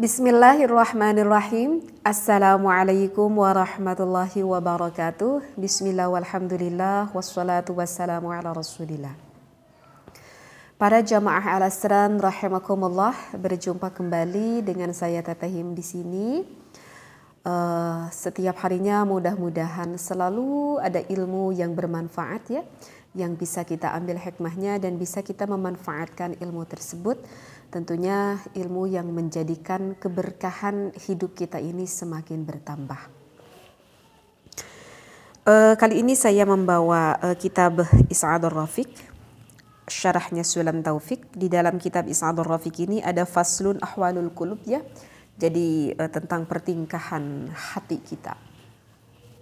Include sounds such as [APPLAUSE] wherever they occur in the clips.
Bismillahirrahmanirrahim. Assalamualaikum warahmatullahi wabarakatuh. Bismillah walhamdulillah wassalatu wassalamu ala rasulillah. Para jamaah al-asran rahimakumullah berjumpa kembali dengan saya Tatahim di sini. Uh, setiap harinya mudah-mudahan selalu ada ilmu yang bermanfaat ya yang bisa kita ambil hikmahnya dan bisa kita memanfaatkan ilmu tersebut tentunya ilmu yang menjadikan keberkahan hidup kita ini semakin bertambah. Uh, kali ini saya membawa uh, kitab Is'adur Rafiq syarahnya Sulam Taufik di dalam kitab Is'adur Rafiq ini ada faslun ahwalul kulub ya jadi uh, tentang pertingkahan hati kita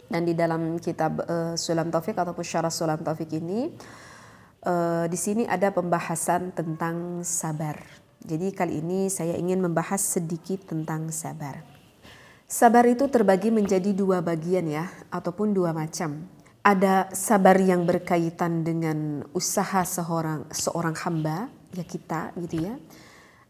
dan di dalam kitab uh, Sulam Taufik ataupun syarah Sulam Taufik ini uh, di sini ada pembahasan tentang sabar jadi kali ini saya ingin membahas sedikit tentang sabar. Sabar itu terbagi menjadi dua bagian ya, ataupun dua macam. Ada sabar yang berkaitan dengan usaha seorang seorang hamba, ya kita gitu ya.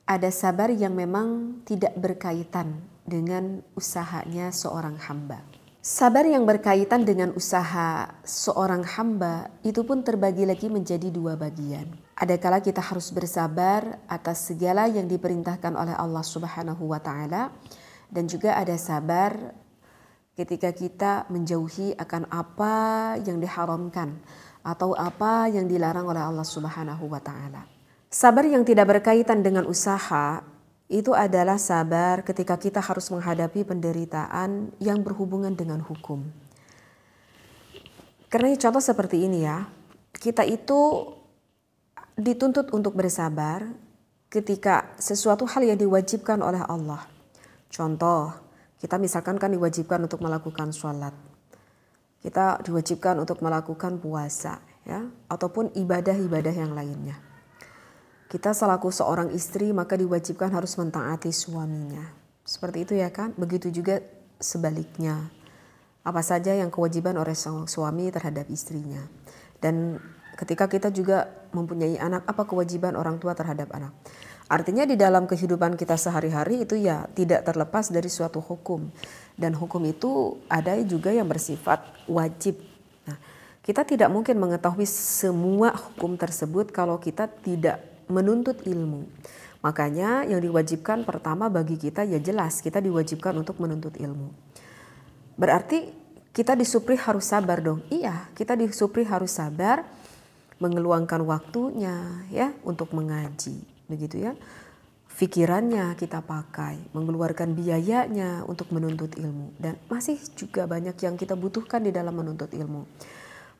Ada sabar yang memang tidak berkaitan dengan usahanya seorang hamba. Sabar yang berkaitan dengan usaha seorang hamba itu pun terbagi lagi menjadi dua bagian. Adakala kita harus bersabar atas segala yang diperintahkan oleh Allah Subhanahu wa taala dan juga ada sabar ketika kita menjauhi akan apa yang diharamkan atau apa yang dilarang oleh Allah Subhanahu wa taala. Sabar yang tidak berkaitan dengan usaha itu adalah sabar ketika kita harus menghadapi penderitaan yang berhubungan dengan hukum. Karena contoh seperti ini ya, kita itu dituntut untuk bersabar ketika sesuatu hal yang diwajibkan oleh Allah. Contoh, kita misalkan kan diwajibkan untuk melakukan sholat. Kita diwajibkan untuk melakukan puasa ya ataupun ibadah-ibadah yang lainnya. Kita selaku seorang istri maka diwajibkan harus mentaati suaminya. Seperti itu ya kan? Begitu juga sebaliknya. Apa saja yang kewajiban oleh suami terhadap istrinya. Dan ketika kita juga mempunyai anak apa kewajiban orang tua terhadap anak artinya di dalam kehidupan kita sehari-hari itu ya tidak terlepas dari suatu hukum dan hukum itu ada juga yang bersifat wajib nah kita tidak mungkin mengetahui semua hukum tersebut kalau kita tidak menuntut ilmu makanya yang diwajibkan pertama bagi kita ya jelas kita diwajibkan untuk menuntut ilmu berarti kita disupri harus sabar dong iya kita disupri harus sabar mengeluangkan waktunya ya untuk mengaji begitu ya pikirannya kita pakai mengeluarkan biayanya untuk menuntut ilmu dan masih juga banyak yang kita butuhkan di dalam menuntut ilmu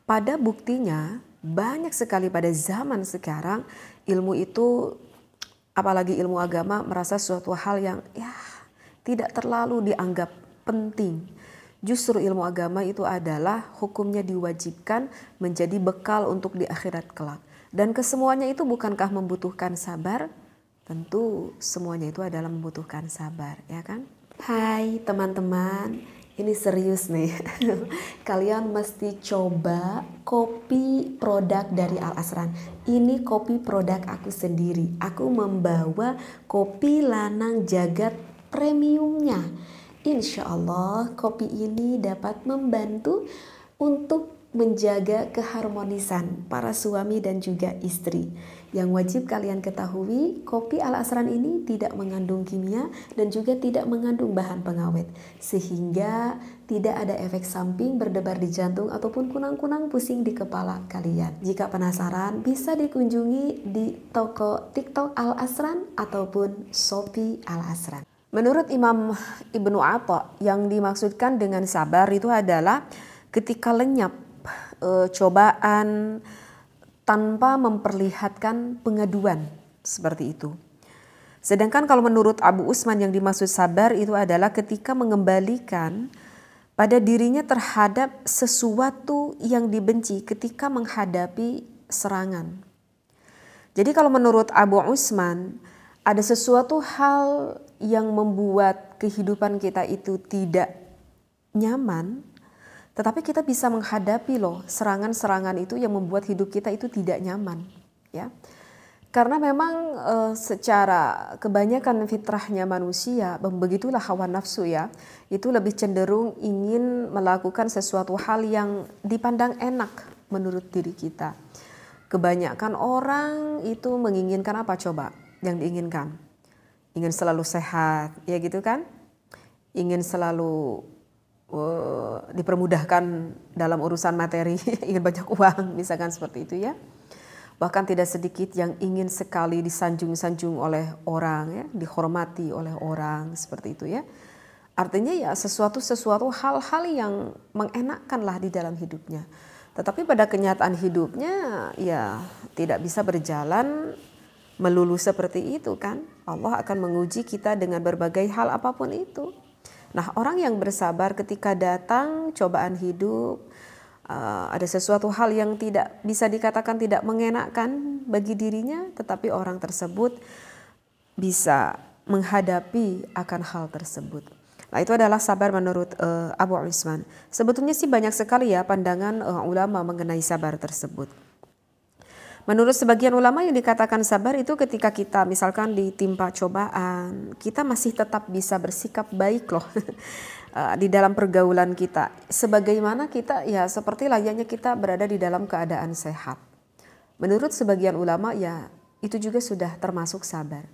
pada buktinya banyak sekali pada zaman sekarang ilmu itu apalagi ilmu agama merasa suatu hal yang ya tidak terlalu dianggap penting Justru ilmu agama itu adalah hukumnya diwajibkan menjadi bekal untuk di akhirat kelak. Dan kesemuanya itu bukankah membutuhkan sabar? Tentu semuanya itu adalah membutuhkan sabar, ya kan? Hai teman-teman, ini serius nih. [LAUGHS] Kalian mesti coba kopi produk dari Al Asran. Ini kopi produk aku sendiri. Aku membawa kopi lanang jagat premiumnya Insya Allah kopi ini dapat membantu untuk menjaga keharmonisan para suami dan juga istri. Yang wajib kalian ketahui, kopi ala asran ini tidak mengandung kimia dan juga tidak mengandung bahan pengawet, sehingga tidak ada efek samping berdebar di jantung ataupun kunang-kunang pusing di kepala kalian. Jika penasaran, bisa dikunjungi di toko TikTok Al Asran ataupun Shopee Al Asran. Menurut Imam Ibnu Atta, yang dimaksudkan dengan sabar itu adalah ketika lenyap e, cobaan tanpa memperlihatkan pengaduan seperti itu. Sedangkan kalau menurut Abu Usman yang dimaksud sabar itu adalah ketika mengembalikan pada dirinya terhadap sesuatu yang dibenci ketika menghadapi serangan. Jadi kalau menurut Abu Usman ada sesuatu hal yang membuat kehidupan kita itu tidak nyaman, tetapi kita bisa menghadapi loh serangan-serangan itu yang membuat hidup kita itu tidak nyaman, ya. Karena memang e, secara kebanyakan fitrahnya manusia, begitulah hawa nafsu ya, itu lebih cenderung ingin melakukan sesuatu hal yang dipandang enak menurut diri kita. Kebanyakan orang itu menginginkan apa coba yang diinginkan? ingin selalu sehat, ya gitu kan? Ingin selalu uh, dipermudahkan dalam urusan materi, [LAUGHS] ingin banyak uang, misalkan seperti itu ya. Bahkan tidak sedikit yang ingin sekali disanjung-sanjung oleh orang, ya, dihormati oleh orang, seperti itu ya. Artinya ya sesuatu-sesuatu hal-hal yang mengenakanlah di dalam hidupnya. Tetapi pada kenyataan hidupnya ya tidak bisa berjalan melulu seperti itu kan. Allah akan menguji kita dengan berbagai hal apapun itu. Nah, orang yang bersabar ketika datang cobaan hidup, eh, ada sesuatu hal yang tidak bisa dikatakan tidak mengenakkan bagi dirinya, tetapi orang tersebut bisa menghadapi akan hal tersebut. Nah, itu adalah sabar menurut uh, Abu Usman. Sebetulnya sih banyak sekali ya pandangan eh, ulama mengenai sabar tersebut. Menurut sebagian ulama yang dikatakan sabar itu ketika kita misalkan ditimpa cobaan, kita masih tetap bisa bersikap baik loh [LAUGHS] eh, di dalam pergaulan kita. Sebagaimana kita ya seperti layaknya kita berada di dalam keadaan sehat. Menurut sebagian ulama ya itu juga sudah termasuk sabar.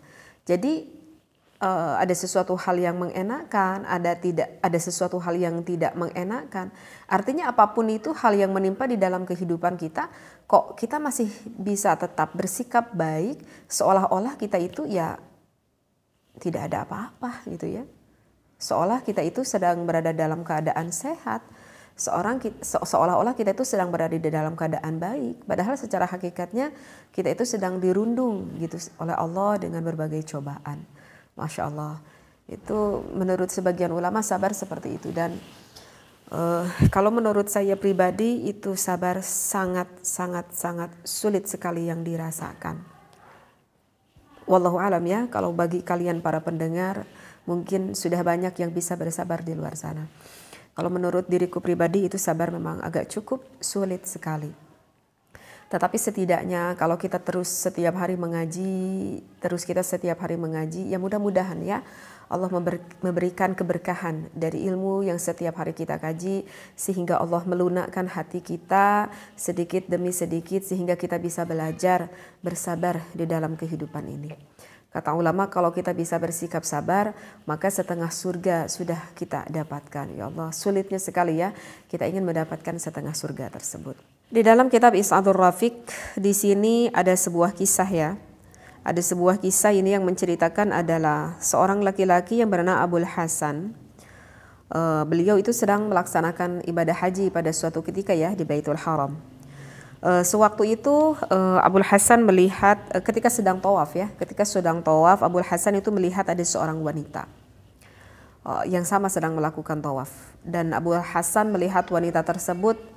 Jadi uh, ada sesuatu hal yang mengenakan, ada tidak ada sesuatu hal yang tidak mengenakan. Artinya apapun itu hal yang menimpa di dalam kehidupan kita, kok kita masih bisa tetap bersikap baik seolah-olah kita itu ya tidak ada apa-apa gitu ya. Seolah kita itu sedang berada dalam keadaan sehat, seorang se seolah-olah kita itu sedang berada di dalam keadaan baik, padahal secara hakikatnya kita itu sedang dirundung gitu oleh Allah dengan berbagai cobaan. Masya Allah. Itu menurut sebagian ulama sabar seperti itu dan uh, kalau menurut saya pribadi itu sabar sangat sangat sangat sulit sekali yang dirasakan. Wallahu alam ya, kalau bagi kalian para pendengar mungkin sudah banyak yang bisa bersabar di luar sana. Kalau menurut diriku pribadi itu sabar memang agak cukup sulit sekali. Tetapi setidaknya kalau kita terus setiap hari mengaji, terus kita setiap hari mengaji, ya mudah-mudahan ya Allah memberikan keberkahan dari ilmu yang setiap hari kita kaji sehingga Allah melunakkan hati kita sedikit demi sedikit sehingga kita bisa belajar bersabar di dalam kehidupan ini. Kata ulama kalau kita bisa bersikap sabar maka setengah surga sudah kita dapatkan. Ya Allah sulitnya sekali ya kita ingin mendapatkan setengah surga tersebut. Di dalam kitab Is'adur Rafiq di sini ada sebuah kisah ya. Ada sebuah kisah ini yang menceritakan adalah seorang laki-laki yang bernama Abul Hasan. Uh, beliau itu sedang melaksanakan ibadah haji pada suatu ketika ya di Baitul Haram. Uh, sewaktu itu uh, Abul Hasan melihat uh, ketika sedang tawaf ya, ketika sedang tawaf Abul Hasan itu melihat ada seorang wanita uh, yang sama sedang melakukan tawaf dan Abul Hasan melihat wanita tersebut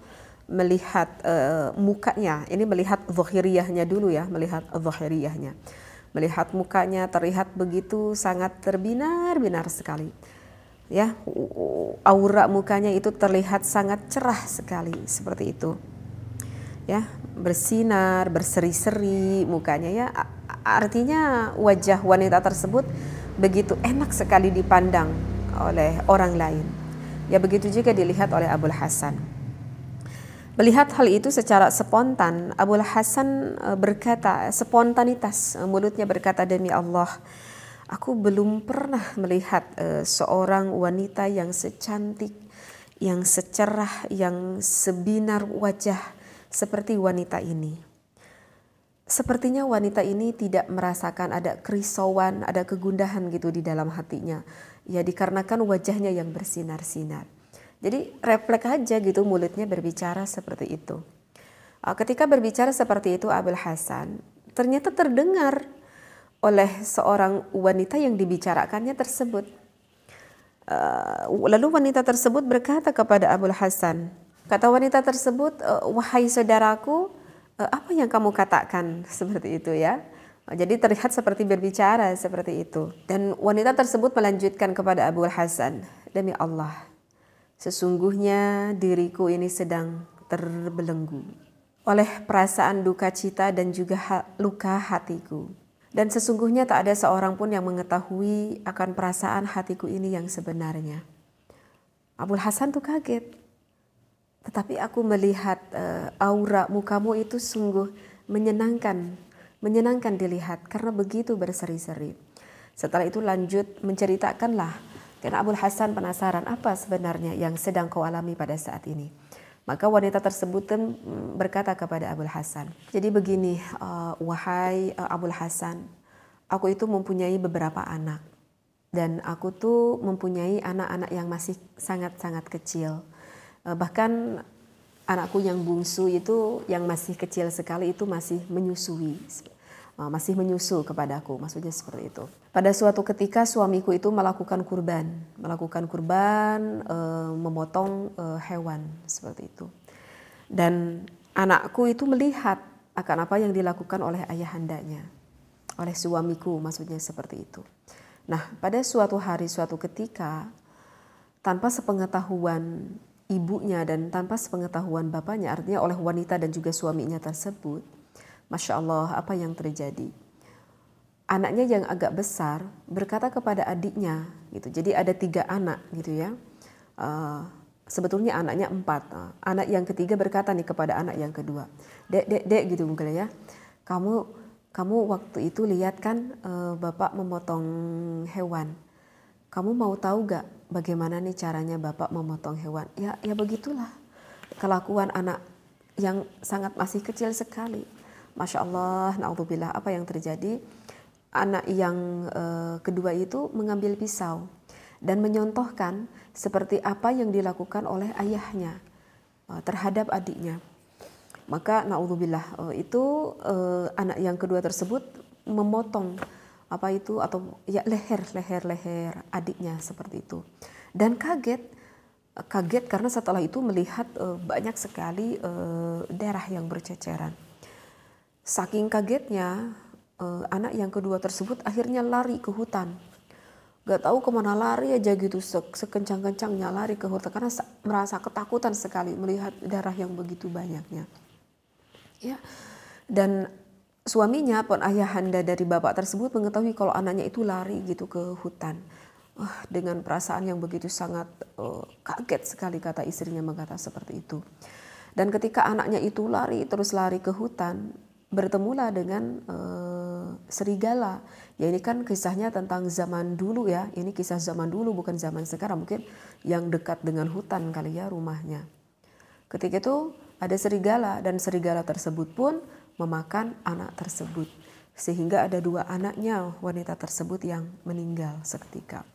melihat uh, mukanya, ini melihat zohiriyahnya dulu ya, melihat zohiriyahnya. Melihat mukanya terlihat begitu sangat terbinar-binar sekali. Ya, aura mukanya itu terlihat sangat cerah sekali seperti itu. Ya, bersinar, berseri-seri mukanya ya. Artinya wajah wanita tersebut begitu enak sekali dipandang oleh orang lain. Ya begitu juga dilihat oleh Abul Hasan. Melihat hal itu secara spontan, Abu Hasan eh, berkata, spontanitas eh, mulutnya berkata demi Allah, aku belum pernah melihat eh, seorang wanita yang secantik, yang secerah, yang sebinar wajah seperti wanita ini. Sepertinya wanita ini tidak merasakan ada kerisauan, ada kegundahan gitu di dalam hatinya. Ya dikarenakan wajahnya yang bersinar-sinar. Jadi refleks aja gitu mulutnya berbicara seperti itu. Eh, ketika berbicara seperti itu Abul Hasan ternyata terdengar oleh seorang wanita yang dibicarakannya tersebut. Eh, lalu wanita tersebut berkata kepada Abul Hasan, kata wanita tersebut, eh, wahai saudaraku, apa yang kamu katakan [LAUGHS] seperti itu ya? Jadi terlihat seperti berbicara seperti itu. Dan wanita tersebut melanjutkan kepada Abu Hasan, demi Allah, Sesungguhnya diriku ini sedang terbelenggu oleh perasaan duka cita dan juga ha luka hatiku. Dan sesungguhnya tak ada seorang pun yang mengetahui akan perasaan hatiku ini yang sebenarnya. Abul Hasan tuh kaget. Tetapi aku melihat uh, aura mukamu itu sungguh menyenangkan, menyenangkan dilihat karena begitu berseri-seri. Setelah itu lanjut menceritakanlah karena Abul Hasan penasaran apa sebenarnya yang sedang kau alami pada saat ini. Maka wanita tersebut mm, berkata kepada Abul Hasan, "Jadi begini, uh, wahai uh, Abul Hasan, aku itu mempunyai beberapa anak dan aku tuh mempunyai anak-anak yang masih sangat-sangat kecil. Uh, bahkan anakku yang bungsu itu yang masih kecil sekali itu masih menyusui Ah, masih menyusu kepadaku, maksudnya seperti itu. Pada suatu ketika suamiku itu melakukan kurban, melakukan kurban, e, memotong e, hewan seperti itu. Dan anakku itu melihat akan apa yang dilakukan oleh ayahandanya, oleh suamiku maksudnya seperti itu. Nah, pada suatu hari, suatu ketika, tanpa sepengetahuan ibunya dan tanpa sepengetahuan bapaknya, artinya oleh wanita dan juga suaminya tersebut, Masya Allah, apa yang terjadi? Anaknya yang agak besar berkata kepada adiknya, gitu. Jadi ada tiga anak, gitu ya. Uh, sebetulnya anaknya empat. Uh, anak yang ketiga berkata nih kepada anak yang kedua, dek, dek, dek, gitu mungkin ya. Kamu, kamu waktu itu lihat kan uh, bapak memotong hewan. Kamu mau tahu gak bagaimana nih caranya bapak memotong hewan? Ya, ya begitulah kelakuan anak yang sangat masih kecil sekali Masya Allah, naudzubillah apa yang terjadi? Anak yang e, kedua itu mengambil pisau dan menyontohkan seperti apa yang dilakukan oleh ayahnya e, terhadap adiknya. Maka naudzubillah e, itu e, anak yang kedua tersebut memotong apa itu atau ya leher leher leher adiknya seperti itu dan kaget kaget karena setelah itu melihat banyak sekali darah yang berceceran Saking kagetnya, eh, anak yang kedua tersebut akhirnya lari ke hutan. Gak tahu kemana lari aja gitu, sekencang-kencangnya lari ke hutan karena merasa ketakutan sekali melihat darah yang begitu banyaknya. Ya, dan suaminya pun ayahanda dari bapak tersebut mengetahui kalau anaknya itu lari gitu ke hutan. Uh, dengan perasaan yang begitu sangat uh, kaget sekali kata istrinya mengatakan seperti itu. Dan ketika anaknya itu lari terus lari ke hutan, bertemulah dengan e, serigala. Ya ini kan kisahnya tentang zaman dulu ya. Ini kisah zaman dulu bukan zaman sekarang. Mungkin yang dekat dengan hutan kali ya rumahnya. Ketika itu ada serigala dan serigala tersebut pun memakan anak tersebut. Sehingga ada dua anaknya wanita tersebut yang meninggal seketika.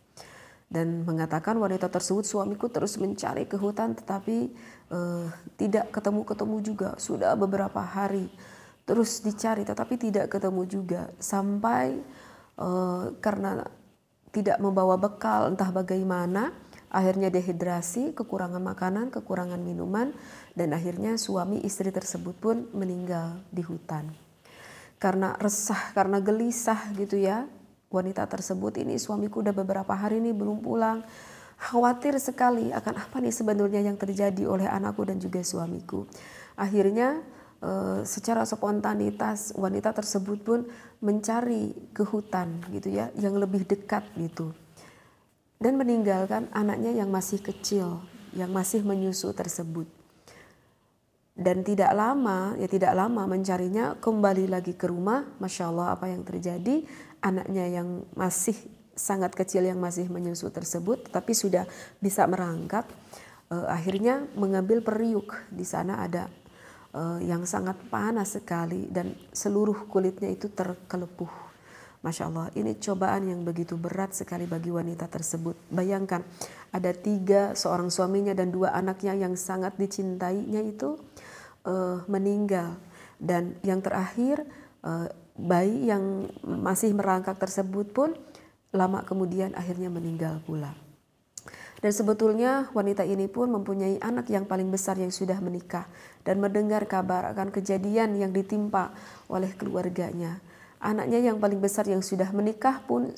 Dan mengatakan wanita tersebut suamiku terus mencari ke hutan tetapi eh, tidak ketemu-ketemu juga. Sudah beberapa hari terus dicari tetapi tidak ketemu juga sampai uh, karena tidak membawa bekal entah bagaimana akhirnya dehidrasi kekurangan makanan kekurangan minuman dan akhirnya suami istri tersebut pun meninggal di hutan karena resah karena gelisah gitu ya wanita tersebut ini suamiku udah beberapa hari ini belum pulang khawatir sekali akan apa nih sebenarnya yang terjadi oleh anakku dan juga suamiku akhirnya Eh, secara spontanitas wanita tersebut pun mencari ke hutan gitu ya yang lebih dekat gitu dan meninggalkan anaknya yang masih kecil yang masih menyusu tersebut dan tidak lama ya tidak lama mencarinya kembali lagi ke rumah masya Allah apa yang terjadi anaknya yang masih sangat kecil yang masih menyusu tersebut tapi sudah bisa merangkak eh, akhirnya mengambil periuk di sana ada Eh, yang sangat panas sekali dan seluruh kulitnya itu terkelepuh. Masya Allah, ini cobaan yang begitu berat sekali bagi wanita tersebut. Bayangkan, ada tiga seorang suaminya dan dua anaknya yang sangat dicintainya itu uh, meninggal. Dan yang terakhir, uh, bayi yang masih merangkak tersebut pun lama kemudian akhirnya meninggal pula. Dan sebetulnya wanita ini pun mempunyai anak yang paling besar yang sudah menikah dan mendengar kabar akan kejadian yang ditimpa oleh keluarganya. Anaknya yang paling besar yang sudah menikah pun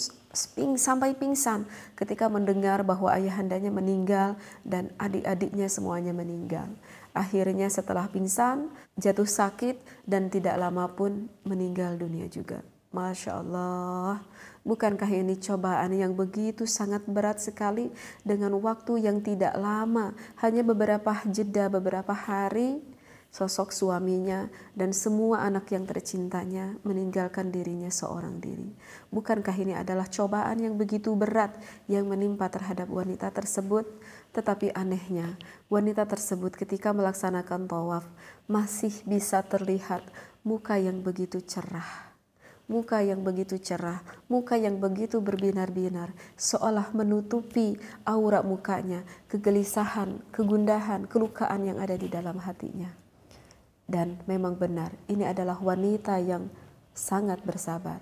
ping, sampai pingsan ketika mendengar bahwa ayahandanya meninggal dan adik-adiknya semuanya meninggal. Akhirnya setelah pingsan, jatuh sakit dan tidak lama pun meninggal dunia juga. Masya Allah. Bukankah ini cobaan yang begitu sangat berat sekali dengan waktu yang tidak lama, hanya beberapa jeda, beberapa hari? Sosok suaminya dan semua anak yang tercintanya meninggalkan dirinya seorang diri. Bukankah ini adalah cobaan yang begitu berat yang menimpa terhadap wanita tersebut? Tetapi anehnya, wanita tersebut ketika melaksanakan tawaf masih bisa terlihat muka yang begitu cerah muka yang begitu cerah, muka yang begitu berbinar-binar, seolah menutupi aura mukanya, kegelisahan, kegundahan, kelukaan yang ada di dalam hatinya. Dan memang benar, ini adalah wanita yang sangat bersabar.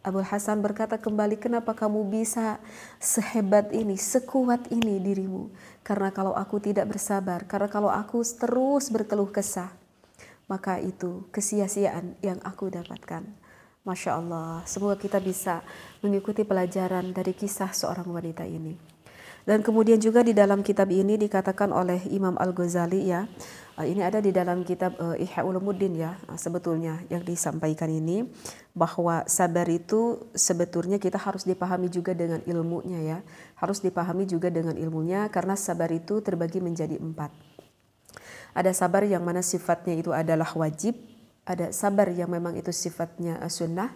Abu Hasan berkata kembali, "Kenapa kamu bisa sehebat ini, sekuat ini dirimu? Karena kalau aku tidak bersabar, karena kalau aku terus berkeluh kesah, maka itu kesia-siaan yang aku dapatkan." Masya Allah, semoga kita bisa mengikuti pelajaran dari kisah seorang wanita ini. Dan kemudian juga di dalam kitab ini dikatakan oleh Imam Al-Ghazali ya, eh, ini ada di dalam kitab eh, Ihya Ulumuddin ya, eh, sebetulnya yang disampaikan ini bahwa sabar itu sebetulnya kita harus dipahami juga dengan ilmunya ya, harus dipahami juga dengan ilmunya karena sabar itu terbagi menjadi empat. Ada sabar yang mana sifatnya itu adalah wajib, ada sabar yang memang itu sifatnya eh, sunnah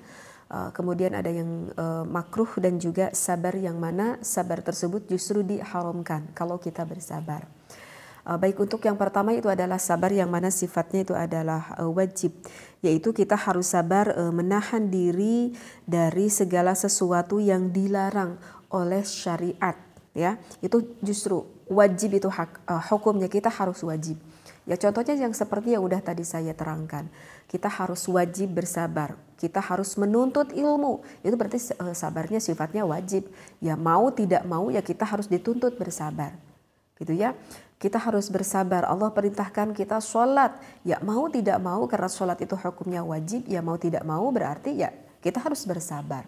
eh, kemudian ada yang eh, makruh dan juga sabar yang mana sabar tersebut justru diharamkan kalau kita bersabar. Baik untuk yang pertama itu adalah sabar yang mana sifatnya itu adalah wajib, yaitu kita harus sabar menahan diri dari segala sesuatu yang dilarang oleh syariat, ya. Itu justru wajib itu hak, hukumnya kita harus wajib. Ya contohnya yang seperti yang udah tadi saya terangkan. Kita harus wajib bersabar. Kita harus menuntut ilmu. Itu berarti eh, sabarnya sifatnya wajib. Ya mau tidak mau ya kita harus dituntut bersabar. Gitu ya. Kita harus bersabar. Allah perintahkan kita sholat. Ya mau tidak mau karena sholat itu hukumnya wajib. Ya mau tidak mau berarti ya kita harus bersabar.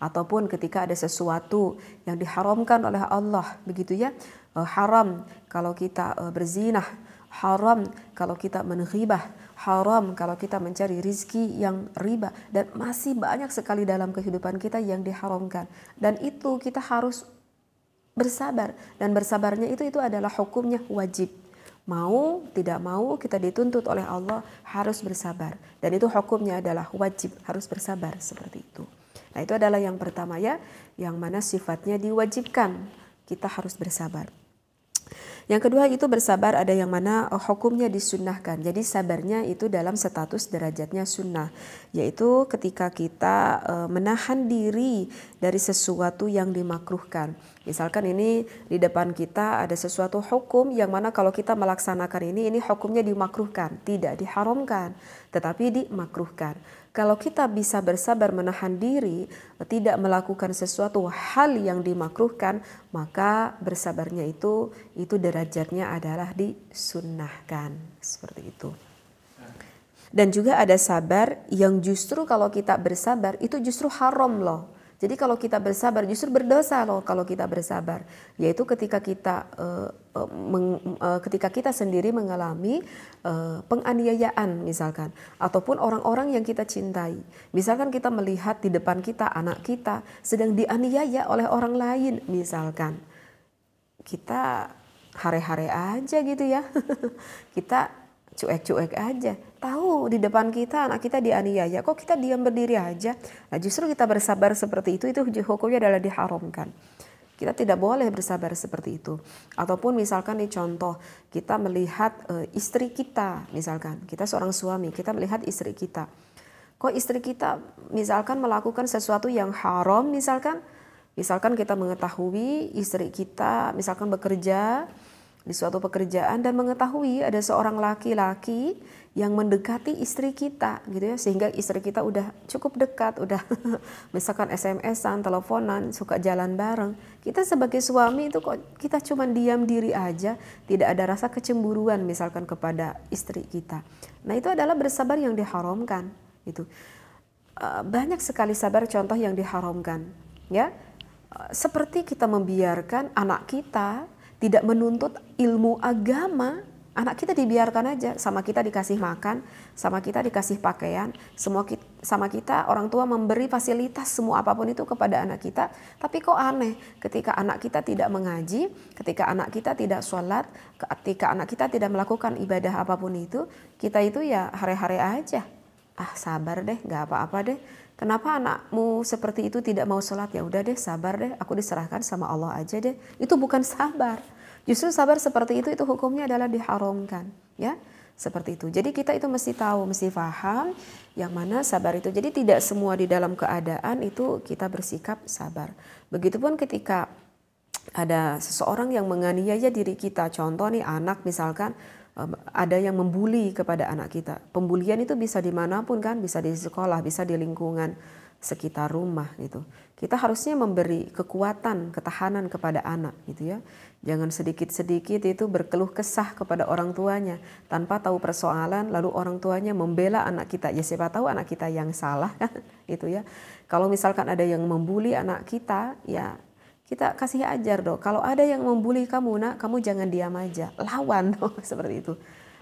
Ataupun ketika ada sesuatu yang diharamkan oleh Allah, begitu ya, eh, haram kalau kita eh, berzinah haram kalau kita menghibah, haram kalau kita mencari rizki yang riba, dan masih banyak sekali dalam kehidupan kita yang diharamkan. Dan itu kita harus bersabar, dan bersabarnya itu itu adalah hukumnya wajib. Mau tidak mau kita dituntut oleh Allah harus bersabar dan itu hukumnya adalah wajib harus bersabar seperti itu. Nah itu adalah yang pertama ya yang mana sifatnya diwajibkan kita harus bersabar. Yang kedua itu bersabar ada yang mana eh, hukumnya disunnahkan. Jadi sabarnya itu dalam status derajatnya sunnah, yaitu ketika kita eh, menahan diri dari sesuatu yang dimakruhkan. Misalkan ini di depan kita ada sesuatu hukum yang mana kalau kita melaksanakan ini ini hukumnya dimakruhkan, tidak diharamkan, tetapi dimakruhkan. Kalau kita bisa bersabar menahan diri, tidak melakukan sesuatu hal yang dimakruhkan, maka bersabarnya itu itu derajatnya adalah disunnahkan. Seperti itu. Dan juga ada sabar yang justru kalau kita bersabar itu justru haram loh. Jadi kalau kita bersabar justru berdosa loh kalau kita bersabar, yaitu ketika kita uh, meng, uh, ketika kita sendiri mengalami uh, penganiayaan misalkan ataupun orang-orang yang kita cintai. Misalkan kita melihat di depan kita anak kita sedang dianiaya oleh orang lain misalkan. Kita hare-hare aja gitu ya. [LAUGHS] kita cuek-cuek aja. Tahu di depan kita anak kita dianiaya, kok kita diam berdiri aja? Nah, justru kita bersabar seperti itu itu hukumnya adalah diharamkan. Kita tidak boleh bersabar seperti itu. Ataupun misalkan nih contoh, kita melihat e, istri kita, misalkan kita seorang suami, kita melihat istri kita. Kok istri kita misalkan melakukan sesuatu yang haram misalkan, misalkan kita mengetahui istri kita misalkan bekerja di suatu pekerjaan dan mengetahui ada seorang laki-laki yang mendekati istri kita gitu ya sehingga istri kita udah cukup dekat udah [LAUGHS] misalkan SMS-an, teleponan, suka jalan bareng. Kita sebagai suami itu kok kita cuma diam diri aja, tidak ada rasa kecemburuan misalkan kepada istri kita. Nah, itu adalah bersabar yang diharamkan itu eh, Banyak sekali sabar contoh yang diharamkan ya. Eh, seperti kita membiarkan anak kita tidak menuntut ilmu agama, anak kita dibiarkan aja, sama kita dikasih makan, sama kita dikasih pakaian, semua kita, sama kita orang tua memberi fasilitas semua apapun itu kepada anak kita, tapi kok aneh ketika anak kita tidak mengaji, ketika anak kita tidak sholat, ketika anak kita tidak melakukan ibadah apapun itu, kita itu ya hari-hari aja, ah sabar deh, nggak apa-apa deh, Kenapa anakmu seperti itu tidak mau sholat? Ya udah deh, sabar deh. Aku diserahkan sama Allah aja deh. Itu bukan sabar. Justru sabar seperti itu itu hukumnya adalah diharamkan, ya. Seperti itu. Jadi kita itu mesti tahu, mesti paham yang mana sabar itu. Jadi tidak semua di dalam keadaan itu kita bersikap sabar. Begitupun ketika ada seseorang yang menganiaya diri kita. Contoh nih anak misalkan ada yang membuli kepada anak kita. Pembulian itu bisa dimanapun kan, bisa di sekolah, bisa di lingkungan sekitar rumah gitu. Kita harusnya memberi kekuatan, ketahanan kepada anak gitu ya. Jangan sedikit-sedikit itu berkeluh kesah kepada orang tuanya tanpa tahu persoalan lalu orang tuanya membela anak kita. Ya siapa tahu anak kita yang salah kan [LAUGHS] gitu ya. Kalau misalkan ada yang membuli anak kita ya kita kasih ajar dong. Kalau ada yang membuli kamu nak, kamu jangan diam aja. Lawan dong [LAUGHS] seperti itu.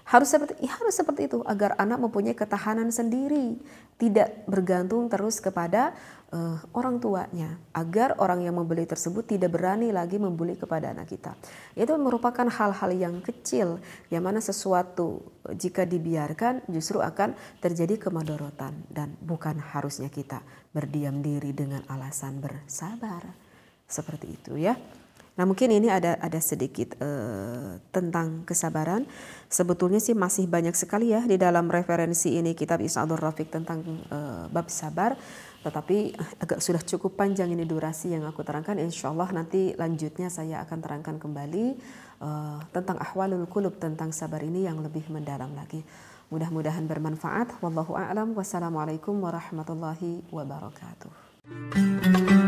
Harus seperti ya harus seperti itu agar anak mempunyai ketahanan sendiri, tidak bergantung terus kepada uh, orang tuanya. Agar orang yang membeli tersebut tidak berani lagi membuli kepada anak kita. Itu merupakan hal-hal yang kecil yang mana sesuatu eh, jika dibiarkan justru akan terjadi kemadorotan dan bukan harusnya kita berdiam diri dengan alasan bersabar. Seperti itu ya. Nah mungkin ini ada ada sedikit uh, tentang kesabaran. Sebetulnya sih masih banyak sekali ya di dalam referensi ini kitab Isadur Rafiq tentang uh, bab sabar. Tetapi eh, agak sudah cukup panjang ini durasi yang aku terangkan. Insya Allah nanti lanjutnya saya akan terangkan kembali uh, tentang ahwalul kulub tentang sabar ini yang lebih mendalam lagi. Mudah-mudahan bermanfaat. Wallahu a'lam. Wassalamualaikum warahmatullahi wabarakatuh.